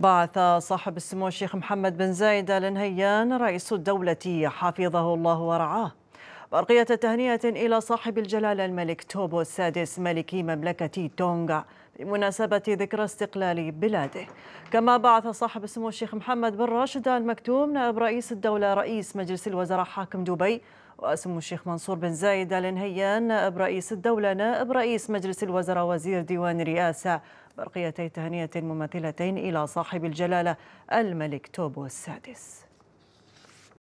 بعث صاحب السمو الشيخ محمد بن زايد آل نهيان رئيس الدولة حفظه الله ورعاه برقية تهنئة إلى صاحب الجلالة الملك توبو السادس ملكي مملكة تونغا بمناسبة ذكرى استقلال بلاده كما بعث صاحب السمو الشيخ محمد بن راشد المكتوم نائب رئيس الدولة رئيس مجلس الوزراء حاكم دبي وسمو الشيخ منصور بن زايد آل نهيان نائب رئيس الدولة نائب رئيس مجلس الوزراء وزير ديوان رئاسة برقيتي تهنئة مماثلتين إلى صاحب الجلالة الملك توبو السادس